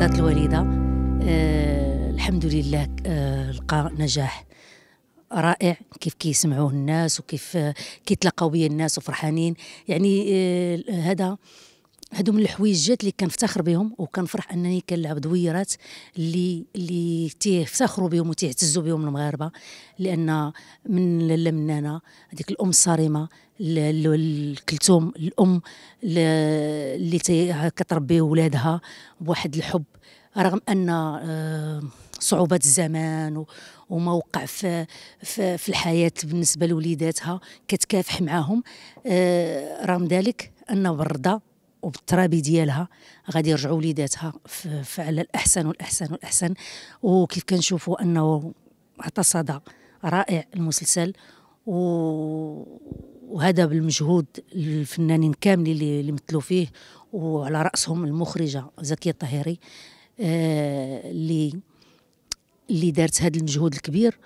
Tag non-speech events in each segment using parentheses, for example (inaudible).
مضادات الوالده أه الحمد لله أه لقى نجاح رائع كيف كيسمعوه الناس وكيف آه، كيتلاقاو بيا الناس وفرحانين يعني آه، هذا هادو من الحويجات اللي كنفتخر بهم وكنفرح انني كنلعب دويرات اللي اللي تيفتخروا بهم وتيعتزوا بهم المغاربه لان من لاله منانه هذيك الام الصارمه الكلثوم الام اللي كتربي ولادها بواحد الحب رغم ان آه، صعوبات الزمان وما وقع في, في, في الحياه بالنسبه لوليداتها كتكافح معاهم آه، رغم ذلك ان بالرضا وبالترابي ديالها غادي يرجعوا وليداتها فعلى الاحسن والاحسن والاحسن وكيف كنشوفوا انه عطى صدى رائع المسلسل و... وهذا بالمجهود الفنانين كاملين اللي مثلوا فيه وعلى راسهم المخرجه زكيه الطهيري آه، اللي اللي دارت هذا المجهود الكبير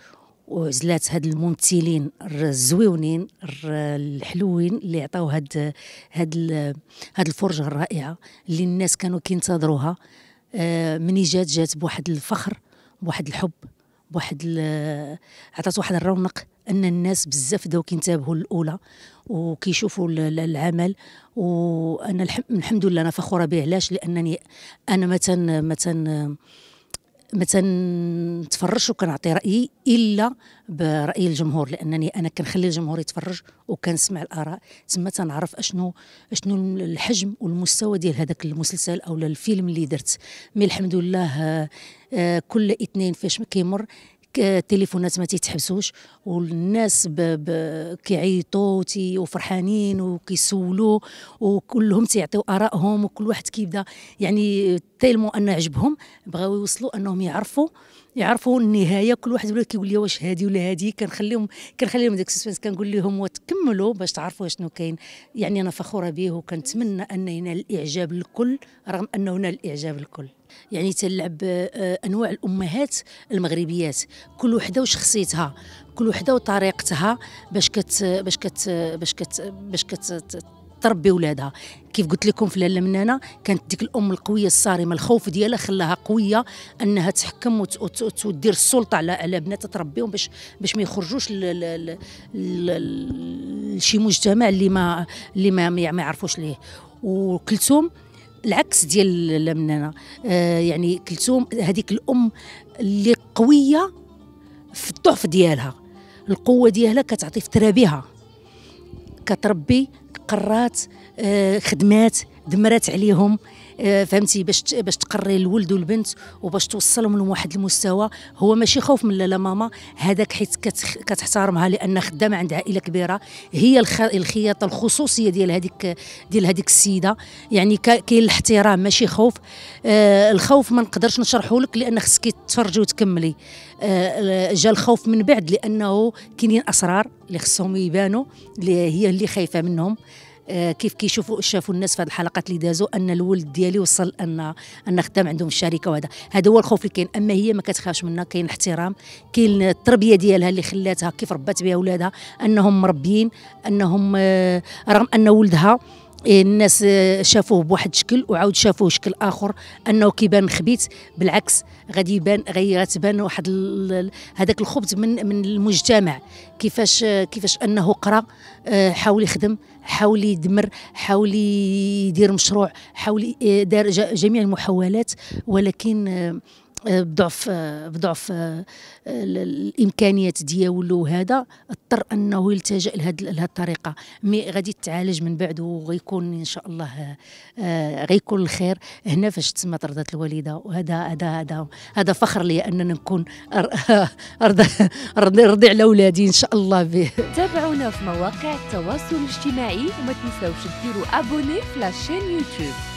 وعزلات هاد الممثلين الزويونين الحلوين اللي عطاو هاد هاد هاد الفرجه الرائعه اللي الناس كانوا كينتظروها آه، مني جات جات بواحد الفخر بواحد الحب بواحد عطات واحد الرونق ان الناس بزاف بداو كينتبهوا للاولى وكيشوفوا العمل وانا الحمد لله انا فخوره به علاش لانني انا مثلا مثلا ما تنتفرجش وكنعطي رايي الا براي الجمهور لانني انا كنخلي الجمهور يتفرج وكنسمع الاراء تما تنعرف اشنو اشنو الحجم والمستوى ديال هذاك المسلسل او الفيلم اللي درت مي الحمد لله آه، كل اثنين فاش كيمر التليفونات ما تيتحبسوش والناس كيعيطوا وفرحانين وكيسولوا وكلهم تيعطيو ارائهم وكل واحد كيبدا يعني تيلمو ان عجبهم بغاو يوصلوا انهم يعرفوا يعرفوا النهايه كل واحد ولا كيقول لي واش هادي ولا هادي كنخليهم كنخليهم داك السسبنس كنقول لهم وتكملوا باش تعرفوا شنو كاين يعني انا فخوره به وكنتمنى ان ينال الاعجاب الكل رغم انه نال الاعجاب الكل يعني تلعب آه، انواع الامهات المغربيات كل وحده وشخصيتها كل وحده وطريقتها باش كت باش كت باش كت باش كت تربي ولادها كيف قلت لكم في لاله منانه كانت ديك الام القويه الصارمه الخوف ديالها خلاها قويه انها تحكم وتدير السلطه على على بناتها تربيهم باش باش ما يخرجوش لشي مجتمع اللي ما اللي ما ما يعرفوش ليه وكلثوم العكس ديال لاله منانه آه يعني كلثوم هذيك الام اللي قويه في الضعف ديالها القوه ديالها كتعطي في ترابيها كتربي قرات آه، خدمات دمرات عليهم آه، فهمتي باش باش تقري الولد والبنت وباش توصلهم لواحد المستوى هو ماشي خوف من لالا ماما هذاك حيت كتحترمها لان خدامه عند عائله كبيره هي الخياطه الخصوصيه ديال هذيك ديال هذيك السيده يعني كاين الاحترام ماشي خوف آه الخوف ما نقدرش نشرحه لك لان خصك تفرجي وتكملي آه جا الخوف من بعد لانه كاينين اسرار اللي خصهم يبانوا اللي هي اللي خايفه منهم آه، كيف كيشوفوا شافوا الناس في هذه الحلقات اللي دازوا ان الولد ديالي وصل ان ان خدام عندهم في الشركه وهذا هذا هو الخوف اللي كاين اما هي ما كتخافش منها كاين احترام كاين التربيه ديالها اللي خلاتها كيف ربات بها ولادها انهم مربيين انهم آه، رغم ان ولدها إيه، الناس شافوه بواحد الشكل وعاود شافوه شكل اخر انه كيبان خبيث بالعكس غادي يبان غتبان واحد هذاك الخبز من من المجتمع كيفاش كيفاش انه قرا آه، حاول يخدم حاول يدمر حاول يدير مشروع حاول إيه، دار جميع المحاولات ولكن آه، بضعف بضعف آه، الامكانيات ديالو وهذا اضطر انه يلتجا لهذه الطريقه مي غادي تعالج من بعد وغيكون ان شاء الله آه، آه، غيكون الخير هنا فاش تسمى طردت الوالده وهذا هذا هذا هذا فخر لي اننا نكون (laughs) رضي على ولادي ان شاء الله به تابعونا في مواقع التواصل الاجتماعي وما تنساوش ديروا ابوني في لاشين يوتيوب